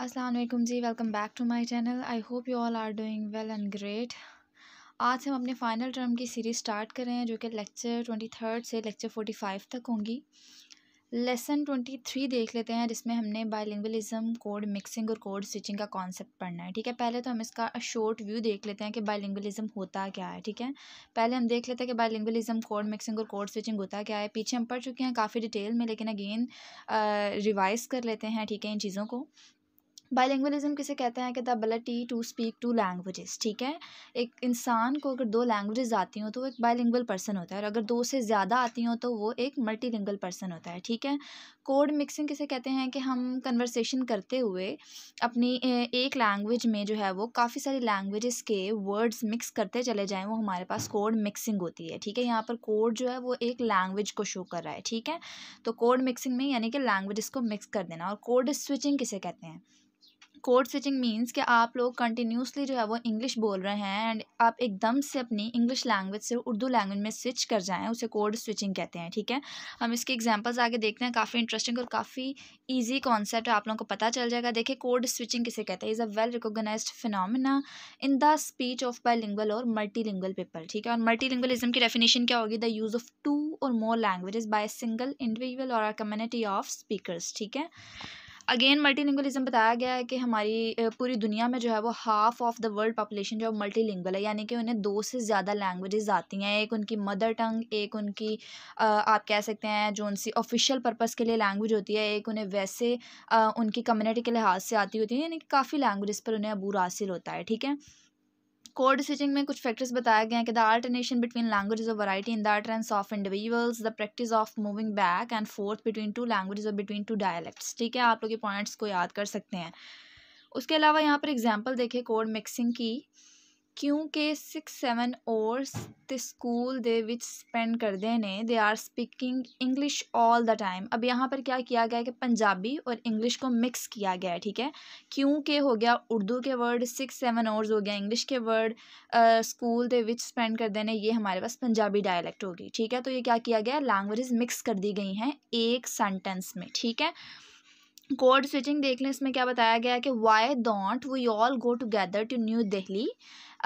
असलम जी welcome back to my channel I hope you all are doing well and great आज हम अपने final term की series start कर रहे हैं जो कि लेक्चर ट्वेंटी थर्ड से लेक्चर फोर्टी फाइव तक होंगी लेसन ट्वेंटी थ्री देख लेते हैं जिसमें हमने बायलिंगलिज़म कोड मिक्सिंग और कोड स्टिचिंग का कॉन्सेप्ट पढ़ना है ठीक है पहले तो हम इसका शॉर्ट व्यू देख लेते हैं कि बायलिंगलिज़म होता क्या है ठीक है पहले हम देख लेते हैं कि बायलिंगलिज़म कोड मिक्सिंग और कोड स्टिचिंग होता क्या है पीछे हम पढ़ चुके हैं काफ़ी डिटेल में लेकिन अगेन रिवाइज़ कर लेते हैं ठीक है इन चीज़ों को बायलिंगुअलिज्म किसे कहते हैं कि the ability to speak two languages ठीक है एक इंसान को अगर दो लैंग्वेजेस आती हों तो वो एक बाइलिंगुअल पर्सन होता है और अगर दो से ज़्यादा आती हों तो वो एक मल्टीलिंगुअल पर्सन होता है ठीक है कोड मिक्सिंग किसे कहते हैं कि हम कन्वर्सेशन करते हुए अपनी एक लैंग्वेज में जो है वो काफ़ी सारी लैंग्वेजेस के वर्ड्स मिक्स करते चले जाएँ वो हमारे पास कोड मिक्सिंग होती है ठीक है यहाँ पर कोड जो है वो एक लैंग्वेज को शो कर रहा है ठीक है तो कोड मिक्सिंग में यानी कि लैंग्वेज को मिक्स कर देना और कोड स्विचिंग किसे कहते हैं कोड स्विचिंग मीन्स कि आप लोग कंटिन्यूसली जो है वो इंग्लिश बोल रहे हैं एंड आप एकदम से अपनी इंग्लिश लैंग्वेज से उर्दू लैंग्वेज में स्विच कर जाएं उसे कोड स्विचिंग कहते हैं ठीक है हम इसके एग्जांपल्स आगे देखते हैं काफ़ी इंटरेस्टिंग और काफ़ी इजी कॉन्सेप्ट है आप लोगों को पता चल जाएगा देखिए कोड स्विचिंग किसे कहते हैं is a well recognised phenomena in the speech of lingual और मल्टीलिंगुअल पीपल ठीक है और मल्टीलिंगुअलिज्म की डेफिनेशन क्या होगी द यूज़ ऑफ टू और more language by single individual और अ कम्युनिटी ऑफ स्पीकर ठीक है अगेन मल्टीलिंगुअलिज्म बताया गया है कि हमारी पूरी दुनिया में जो है वो half of the world population जो है मल्टीलिंगुअल है यानी कि उन्हें दो से ज़्यादा लैंग्वेजेस आती हैं एक उनकी मदर टंग एक उनकी आप कह सकते हैं जो उनसी ऑफिशियल पर्पज़ के लिए लैंग्वेज होती है एक उन्हें वैसे उनकी कम्युनिटी के लिहाज से आती होती है यानी कि काफ़ी लैंग्वेज पर उन्हें अबूर हासिल होता है ठीक है कोर डिसीजन में कुछ फैक्टर्स बताया गया है कि the alternation between languages of variety in the utterance of individuals the practice of moving back and forth between two languages और बिटवीन टू डायलैक्ट्स ठीक है आप लोग ये पॉइंट्स को याद कर सकते हैं उसके अलावा यहाँ पर एग्जाम्पल देखें कोड मिक्सिंग की क्योंकि सिक्स सैवन ਔਰਸ तो स्कूल ਦੇ स्पेंड करते हैं they are speaking English all the time अब यहाँ पर क्या किया गया है कि पंजाबी और इंग्लिश को मिक्स किया गया है ठीक है क्योंकि हो गया उर्दू के वर्ड सिक्स सेवन आवर्स हो गया इंग्लिश के वर्ड स्कूल के स्पेंड करते हैं ये हमारे पास पंजाबी डायलैक्ट होगी ठीक है तो ये क्या किया गया लैंग्वेज मिक्स कर दी गई हैं एक सेंटेंस में ठीक है कोड स्विचिंग देख लें इसमें क्या बताया गया है कि why don't we all go together to New Delhi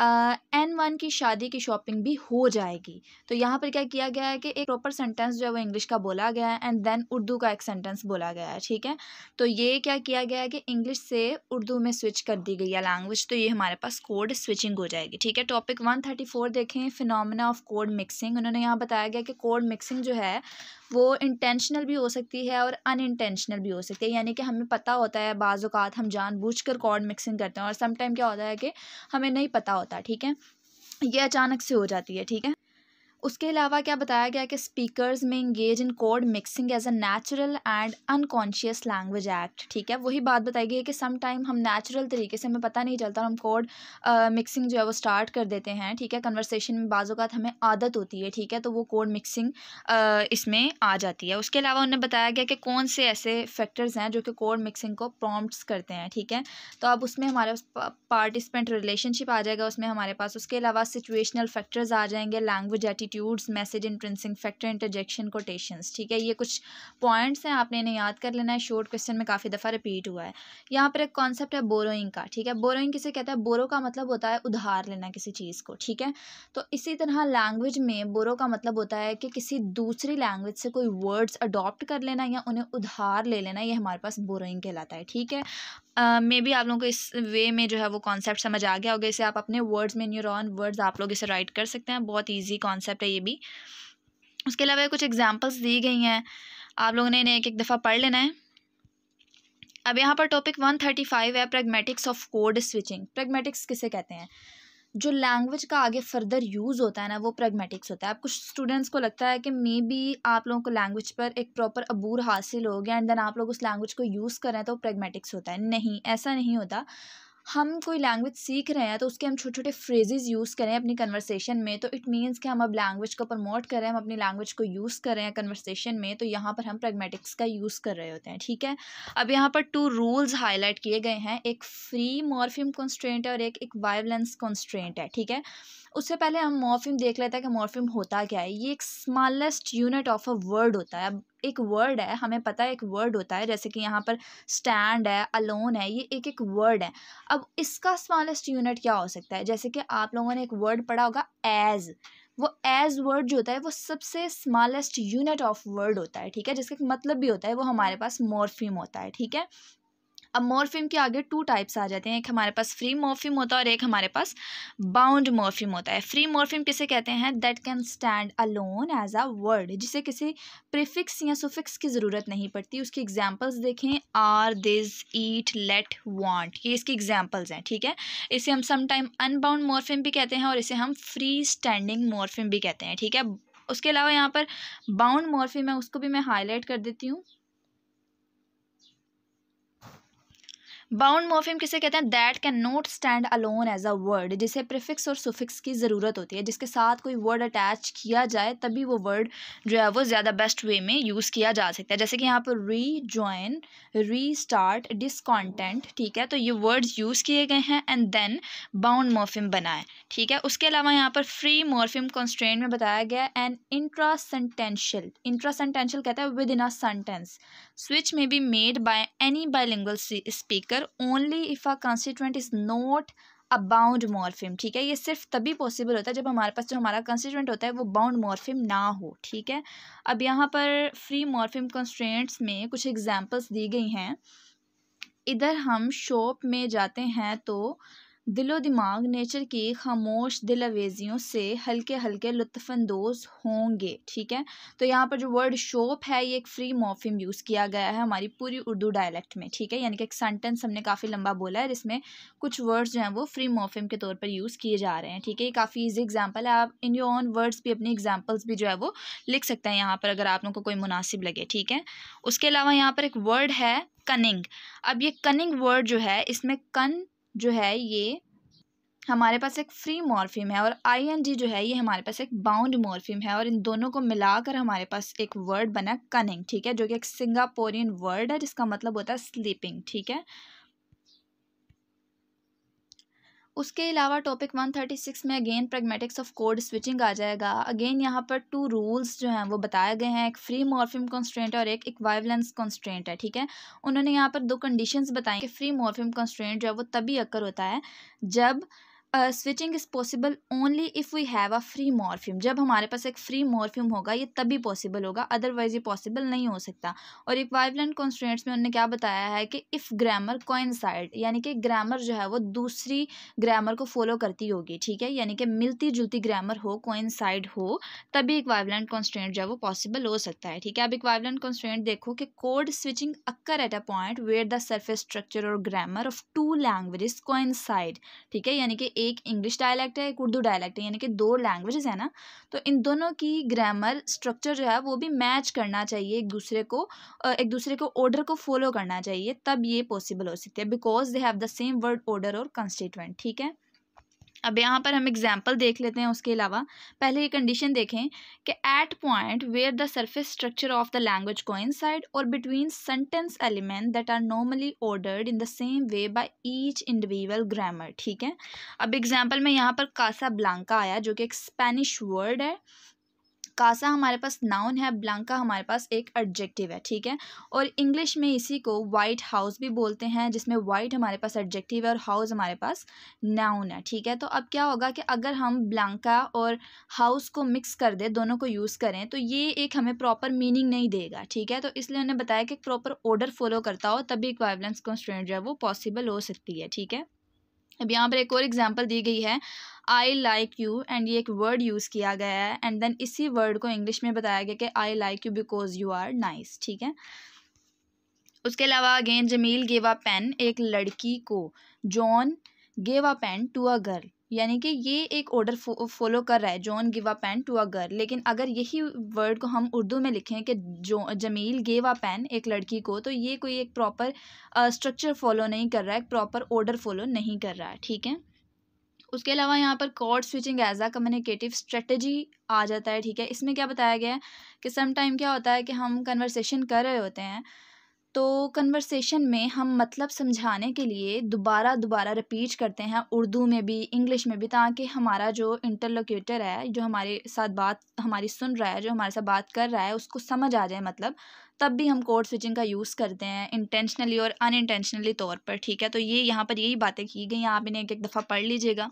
N one की शादी की शॉपिंग भी हो जाएगी तो यहाँ पर क्या किया गया है कि एक प्रॉपर सेंटेंस जो है वो इंग्लिश का बोला गया है एंड देन उर्दू का एक सेंटेंस बोला गया है ठीक है तो ये क्या किया गया है कि इंग्लिश से उर्दू में स्विच कर दी गई है लैंग्वेज तो ये हमारे पास कोड स्विचिंग हो जाएगी ठीक है टॉपिक वन थर्टी फोर देखें फिनमिना ऑफ कोड मिक्सिंग उन्होंने यहाँ बताया गया कि कोड मिक्सिंग जो है वो इंटेंशनल भी हो सकती है और अनइंटेंशनल भी हो सकती है यानी कि हमें पता होता है बाज़ात हम जानबूझ कर कोड मिक्सिंग करते हैं और समटाइम क्या होता है कि हमें नहीं पता होता है ठीक है ये अचानक से हो जाती है ठीक है उसके अलावा क्या बताया गया कि स्पीकर्स में engage in code mixing as a natural and unconscious language act ठीक है वही बात बताई गई है कि सम टाइम हम नेचुरल तरीके से हमें पता नहीं चलता हम कोड मिक्सिंग जो है वो स्टार्ट कर देते हैं ठीक है कन्वर्सेशन में बाज़ात हमें आदत होती है ठीक है तो वो कोड मिक्सिंग इसमें आ जाती है उसके अलावा उन्हें बताया गया कि कौन से ऐसे फैक्टर्स हैं जो कि कोड मिक्सिंग को प्रॉम्प्ट्स करते हैं ठीक है तो अब उसमें हमारे पार्टिसिपेंट रिलेशनशिप आ जाएगा उसमें हमारे पास उसके अलावा सिचुएशनल फैक्टर्स आ जाएंगे language atti attitudes message intrinsic factor interjection quotations ठीक है ये कुछ पॉइंट्स हैं आपने इन्हें याद कर लेना है शॉर्ट क्वेश्चन में काफ़ी दफ़ा रिपीट हुआ है यहाँ पर एक कॉन्सेप्ट है बोरोइंग का ठीक है बोरोइंग किसे कहता है बोरो का मतलब होता है उधार लेना किसी चीज़ को ठीक है तो इसी तरह लैंग्वेज में बोरो का मतलब होता है कि किसी दूसरी लैंग्वेज से कोई वर्ड्स अडॉप्ट कर लेना या उन्हें उधार ले लेना ये हमारे पास बोरोइंग कहलाता है ठीक है मे uh, आप लोगों को इस वे में जो है वो कॉन्सेप्ट समझ आ गया होगा इसे आप अपने वर्ड्स में न्यूर ऑन वर्ड्स आप लोग इसे राइट कर सकते हैं बहुत ईजी कॉन्सेप्ट है ये भी उसके अलावा कुछ एग्जाम्पल्स दी गई हैं आप लोगों ने इन्हें एक एक दफ़ा पढ़ लेना है अब यहाँ पर टॉपिक वन थर्टी फाइव है pragmatics of code switching pragmatics किसे कहते हैं जो लैंग्वेज का आगे फर्दर यूज़ होता है ना वो प्रेगमेटिक्स होता है अब कुछ स्टूडेंट्स को लगता है कि मे बी आप लोगों को लैंग्वेज पर एक प्रॉपर अबूर हासिल हो गया एंड देन आप लोग उस लैंग्वेज को यूज़ करें तो प्रेगमेटिक्स होता है नहीं ऐसा नहीं होता हम कोई लैंग्वेज सीख रहे हैं तो उसके हम छोटे छोटे फ्रेजेज यूज़ करें अपनी कन्वर्सेशन में तो इट मीन्स कि हम अब लैंग्वेज को प्रमोट करें हम अपनी लैंग्वेज को यूज़ करें कन्वर्सेशन में तो यहाँ पर हम प्रेगमेटिक्स का यूज़ कर रहे होते हैं ठीक है अब यहाँ पर टू रूल्स हाईलाइट किए गए हैं एक फ्री मॉर्फिम कॉन्स्ट्रेंट है और एक एक वायलेंस कॉन्स्ट्रेंट है ठीक है उससे पहले हम मॉर्फिम देख लेते हैं कि मॉर्फिम होता क्या है ये एक smallest unit of a word होता है अब एक वर्ड है हमें पता है एक वर्ड होता है जैसे कि यहाँ पर स्टैंड है अलोन है ये एक एक वर्ड है अब इसका स्मॉलेस्ट यूनिट क्या हो सकता है जैसे कि आप लोगों ने एक वर्ड पढ़ा होगा एज़ वो एज वर्ड जो होता है वो सबसे स्मॉलेस्ट यूनिट ऑफ वर्ड होता है ठीक है जिसका मतलब भी होता है वो हमारे पास मॉर्फीम होता है ठीक है अब मॉर्फिम के आगे टू टाइप्स आ जाते हैं एक हमारे पास फ्री मॉर्फिम होता है और एक हमारे पास बाउंड मॉर्फिम होता है फ्री मॉर्फिम किसे कहते हैं that can stand alone as a word जिसे किसी प्रिफिक्स या सुफिक्स की ज़रूरत नहीं पड़ती उसकी एग्जाम्पल्स देखें are this eat let want ये इसकी एग्जाम्पल्स हैं ठीक है इसे हम समटाइम अनबाउंड मॉर्फिम भी कहते हैं और इसे हम फ्री स्टैंडिंग मॉर्फिम भी कहते हैं ठीक है उसके अलावा यहाँ पर बाउंड मॉर्फिम है उसको भी मैं हाईलाइट कर देती हूँ बाउंड मॉर्फिम किसे कहते हैं that can not stand alone as a word जिसे प्रिफिक्स और सुफिक्स की ज़रूरत होती है जिसके साथ कोई वर्ड अटैच किया जाए तभी वो वर्ड जो है वो ज़्यादा बेस्ट वे में यूज़ किया जा सकता है जैसे कि यहाँ पर री ज्वाइन री स्टार्ट डिसकॉन्टेंट ठीक है तो ये वर्ड्स यूज़ किए गए हैं एंड देन बाउंड मॉर्फिम बनाए ठीक है उसके अलावा यहाँ पर फ्री मॉर्फिम कॉन्स्ट्रेंट में बताया गया एंड इंट्रा सेंटेंशियल कहता है within a sentence switch may be made by any bilingual speaker only if a constituent is not a bound morpheme ठीक है ये सिर्फ तभी पॉसिबल होता है जब हमारे पास जो हमारा कंस्टिट्यूंट होता है वो बाउंड मॉर्फिम ना हो ठीक है अब यहाँ पर फ्री मॉर्फिम कंस्ट्रेंट्स में कुछ एग्जाम्पल्स दी गई हैं इधर हम शॉप में जाते हैं तो दिलो दिमाग नेचर की खामोश दिल अवेजियों से हल्के हल्के लुफानंदोज़ होंगे ठीक है तो यहाँ पर जो वर्ड शोप है ये एक फ्री मॉफिम यूज़ किया गया है हमारी पूरी उर्दू डायलेक्ट में ठीक है यानी कि एक सेंटेंस हमने काफ़ी लंबा बोला है जिसमें कुछ वर्ड्स जो हैं वो फ्री मॉफिम के तौर पर यूज़ किए जा रहे हैं ठीक है ये काफ़ी ईजी एग्जाम्पल है आप इन योर ऑन वर्ड्स भी अपनी एग्जाम्पल्स भी जो है वो लिख सकते हैं यहाँ पर अगर आप लोगों को कोई मुनासिब लगे ठीक है उसके अलावा यहाँ पर एक वर्ड है कनिंग अब ये कनिंग वर्ड जो है इसमें कन जो है ये हमारे पास एक फ्री मॉर्फिम है और आईएनजी जो है ये हमारे पास एक बाउंड मॉर्फिम है और इन दोनों को मिलाकर हमारे पास एक वर्ड बना कनिंग ठीक है जो कि एक सिंगापोरियन वर्ड है जिसका मतलब होता है स्लीपिंग ठीक है उसके अलावा टॉपिक 136 में again pragmatics of code switching आ जाएगा अगेन यहाँ पर टू रूल्स जो हैं वो बताए गए हैं एक फ्री मॉर्फिम कॉन्स्ट्रेंट और एक इक्वाइवलेंस कॉन्स्ट्रेंट है ठीक है उन्होंने यहाँ पर दो कंडीशंस बताई कि फ्री मॉर्फिम कॉन्स्ट्रेंट जो है वो तभी अक्कर होता है जब switching is possible only if we have a free morpheme जब हमारे पास एक फ्री मॉरफ्यूम होगा ये तभी पॉसिबल होगा अदरवाइज ये पॉसिबल नहीं हो सकता और इक्वाइवलेंट कॉन्स्टेंट्स में उन्होंने क्या बताया है कि इफ़ ग्रामर कोइंसाइड यानी कि ग्रामर जो है वो दूसरी ग्रामर को फॉलो करती होगी ठीक है यानी कि मिलती जुलती ग्रामर हो कोइंसाइड हो तभी इक्वाइवलेंट कॉन्स्टेंट जो है वो पॉसिबल हो सकता है ठीक है अब इक्वाइवलेंट कॉन्स्टेंट देखो कि code switching occur at a point where the surface structure और grammar of two languages coincide ठीक है यानी कि एक इंग्लिश डायलैक्ट है एक उर्दू डायलैक्ट है यानी कि दो लैंग्वेजेस है ना तो इन दोनों की ग्रामर स्ट्रक्चर जो है वो भी मैच करना चाहिए एक दूसरे को एक दूसरे को ऑर्डर को फॉलो करना चाहिए तब ये पॉसिबल हो सकती है because they have the same word order और कंस्टिट्यूएंट ठीक है अब यहाँ पर हम एग्जाम्पल देख लेते हैं उसके अलावा पहले ये कंडीशन देखें कि at point where the surface structure of the language side और between sentence element that are normally ordered in the same way by each individual grammar ठीक है अब एग्जाम्पल में यहाँ पर कासा ब्लांका आया जो कि एक स्पेनिश वर्ड है कासा हमारे पास नाउन है ब्लांका हमारे पास एक एडजेक्टिव है ठीक है और इंग्लिश में इसी को वाइट हाउस भी बोलते हैं जिसमें वाइट हमारे पास एडजेक्टिव है और हाउस हमारे पास नाउन है ठीक है तो अब क्या होगा कि अगर हम ब्लांका और हाउस को मिक्स कर दें दोनों को यूज़ करें तो ये एक हमें प्रॉपर मीनिंग नहीं देगा ठीक है तो इसलिए उन्होंने बताया कि प्रॉपर ऑर्डर फॉलो करता हो तभी वायलेंस कॉन्स्टेंट जो है वो पॉसिबल हो सकती है ठीक है अब यहाँ पर एक और एग्जाम्पल दी गई है आई लाइक यू एंड ये एक वर्ड यूज़ किया गया है एंड देन इसी वर्ड को इंग्लिश में बताया गया कि I like you because you are nice ठीक है उसके अलावा अगेन जमील गेवा पेन एक लड़की को John gave pen to a girl यानी कि ये एक ऑर्डर फॉलो कर रहा है John give a pen to a girl लेकिन अगर यही वर्ड को हम उर्दू में लिखें कि जो जमील गेव अ पेन एक लड़की को तो ये कोई एक प्रॉपर स्ट्रक्चर फॉलो नहीं कर रहा है प्रॉपर ऑर्डर फॉलो नहीं कर रहा है ठीक है उसके अलावा यहाँ पर code switching as a communicative strategy आ जाता है ठीक है इसमें क्या बताया गया है कि सम टाइम क्या होता है कि हम कन्वर्सेशन कर रहे होते हैं तो कन्वर्सेशन में हम मतलब समझाने के लिए दोबारा दोबारा रिपीट करते हैं उर्दू में भी इंग्लिश में भी ताकि हमारा जो इंटरलोक्यूटर है जो हमारे साथ बात हमारी सुन रहा है जो हमारे साथ बात कर रहा है उसको समझ आ जाए मतलब तब भी हम कोड स्विचिंग का यूज़ करते हैं इंटेंशनली और अनइंटेंशनली तौर पर ठीक है तो ये यहाँ पर यही बातें की गई आप इन्हें एक एक दफ़ा पढ़ लीजिएगा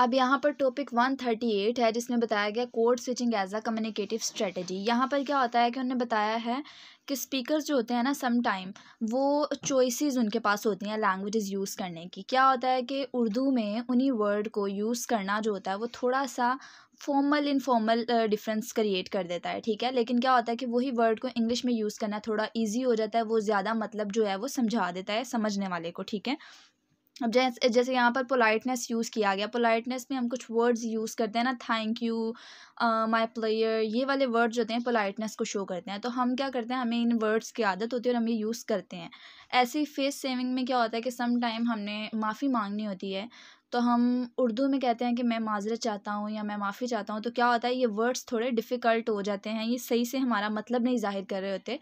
अब यहाँ पर टॉपिक वन थर्टी एट है जिसमें बताया गया code switching as a communicative strategy यहाँ पर क्या होता है कि उन्होंने बताया है कि स्पीकर जो होते हैं ना सम टाइम वो चॉइसेस उनके पास होती हैं लैंग्वेजेस यूज़ करने की क्या होता है कि उर्दू में उन्हीं वर्ड को यूज़ करना जो होता है वो थोड़ा सा फॉर्मल इनफॉर्मल डिफरेंस क्रिएट कर देता है ठीक है लेकिन क्या होता है कि वही वर्ड को इंग्लिश में यूज़ करना थोड़ा ईजी हो जाता है वो ज़्यादा मतलब जो है वो समझा देता है समझने वाले को ठीक है अब जैसे जैसे यहाँ पर पोलाइटनेस यूज़ किया गया पोलाइटनेस में हम कुछ वर्ड्स यूज़ करते हैं ना थैंक यू माय प्लेयर ये वाले वर्ड्स जो होते हैं पोलाइटनेस को शो करते हैं तो हम क्या करते हैं हमें इन वर्ड्स की आदत होती है और हम ये यूज़ करते हैं ऐसे ही फेस सेविंग में क्या होता है कि सम टाइम हमने माफ़ी मांगनी होती है तो हम उर्दू में कहते हैं कि मैं माजरत चाहता हूँ या मैं माफ़ी चाहता हूँ तो क्या होता है ये वर्ड्स थोड़े डिफ़िकल्ट हो जाते हैं ये सही से हमारा मतलब नहीं जाहिर कर रहे होते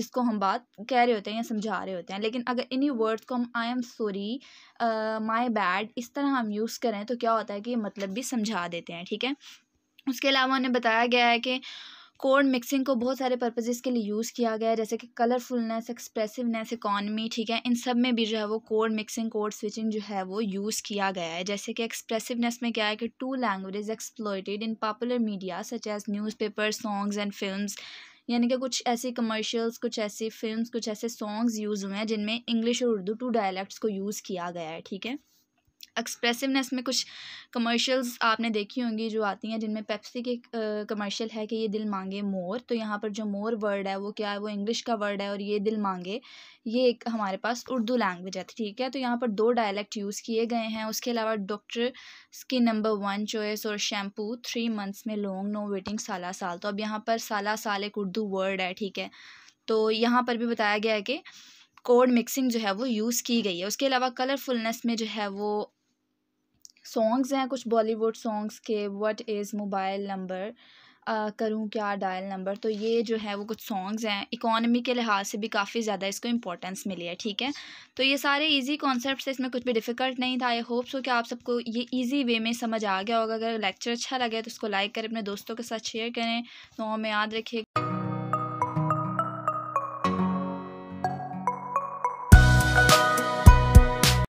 जिसको हम बात कह रहे होते हैं या समझा रहे होते हैं लेकिन अगर इन्हीं वर्ड्स को हम I am sorry my bad इस तरह हम यूज़ करें तो क्या होता है कि ये मतलब भी समझा देते हैं ठीक है उसके अलावा उन्हें बताया गया है कि कोड मिक्सिंग को बहुत सारे पर्पजेज़ के लिए यूज़ किया गया है जैसे कि कलरफुलनेस एक्सप्रेसिवनेस इकॉनमी ठीक है इन सब में भी जो है वो कोड मिक्सिंग कोड स्विचिंग जो है वो यूज़ किया गया है जैसे कि एक्सप्रेसिवनेस में क्या है कि two language exploited in popular media such as newspaper songs and film यानी कि कुछ ऐसी कमर्शियल्स कुछ ऐसी फिल्म कुछ ऐसे सॉन्ग्स यूज़ हुए हैं जिनमें इंग्लिश और उर्दू टू डायलैक्ट्स को यूज़ किया गया है ठीक है एक्सप्रेसिवनेस में कुछ कमर्शियल्स आपने देखी होंगी जो आती हैं जिनमें पेप्सी के कमर्शियल है कि ये दिल मांगे मोर तो यहाँ पर जो मोर वर्ड है वो क्या है वो इंग्लिश का वर्ड है और ये दिल मांगे ये एक हमारे पास उर्दू लैंग्वेज है ठीक है तो यहाँ पर दो डायलैक्ट यूज़ किए गए हैं उसके अलावा doctor skin number one choice और शैम्पू थ्री मंथ्स में लॉन्ग नो वेटिंग साला साल तो अब यहाँ पर साला साल एक उर्दू वर्ड है ठीक है तो यहाँ पर भी बताया गया है कि कोड मिक्सिंग जो है वो यूज़ की गई है उसके अलावा कलरफुलनेस में जो है वो सॉन्ग्स हैं कुछ बॉलीवुड सॉन्ग्स के व्हाट इज़ मोबाइल नंबर करूँ क्या डायल नंबर तो ये जो है वो कुछ सॉन्ग्स हैं इकॉनमी के लिहाज से भी काफ़ी ज़्यादा इसको इंपॉर्टेंस मिली है ठीक है तो ये सारे इजी कॉन्सेप्ट है इसमें कुछ भी डिफ़िकल्ट नहीं था आई होप सो कि आप सबको ये इजी वे में समझ आ गया होगा अगर लेक्चर अच्छा लगे तो उसको लाइक करें अपने दोस्तों के साथ शेयर करें तो हमें याद रखिएगा